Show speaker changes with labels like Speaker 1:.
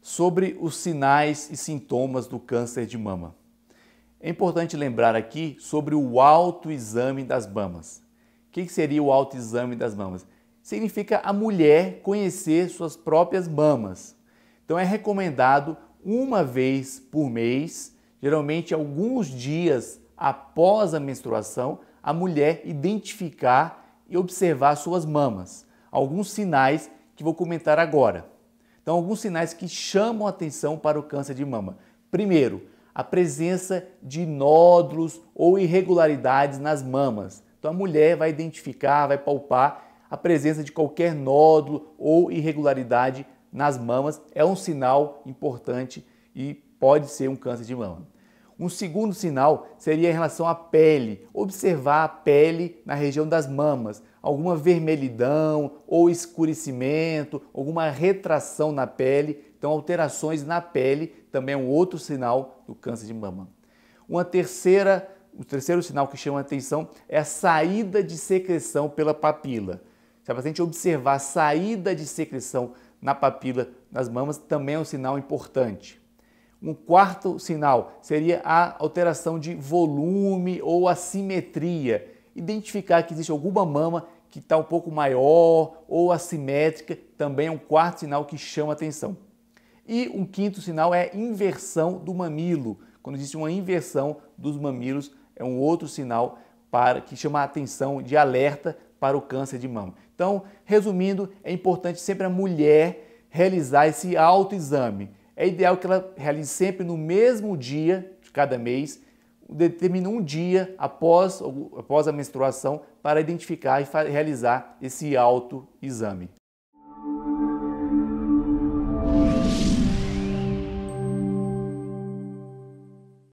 Speaker 1: sobre os sinais e sintomas do câncer de mama. É importante lembrar aqui sobre o autoexame das mamas. O que seria o autoexame das mamas? Significa a mulher conhecer suas próprias mamas. Então é recomendado uma vez por mês, geralmente alguns dias após a menstruação, a mulher identificar e observar suas mamas. Alguns sinais que vou comentar agora. Então, alguns sinais que chamam atenção para o câncer de mama. Primeiro, a presença de nódulos ou irregularidades nas mamas. Então, a mulher vai identificar, vai palpar a presença de qualquer nódulo ou irregularidade nas mamas. É um sinal importante e pode ser um câncer de mama. Um segundo sinal seria em relação à pele. Observar a pele na região das mamas, alguma vermelhidão ou escurecimento, alguma retração na pele. Então, alterações na pele também é um outro sinal do câncer de mama. Uma terceira, o um terceiro sinal que chama a atenção é a saída de secreção pela papila. Se a paciente observar a saída de secreção na papila nas mamas, também é um sinal importante. Um quarto sinal seria a alteração de volume ou assimetria. Identificar que existe alguma mama que está um pouco maior ou assimétrica também é um quarto sinal que chama atenção. E um quinto sinal é inversão do mamilo. Quando existe uma inversão dos mamilos, é um outro sinal para que chama a atenção de alerta para o câncer de mama. Então, resumindo, é importante sempre a mulher realizar esse autoexame é ideal que ela realize sempre no mesmo dia de cada mês, determina um dia após, após a menstruação para identificar e realizar esse autoexame.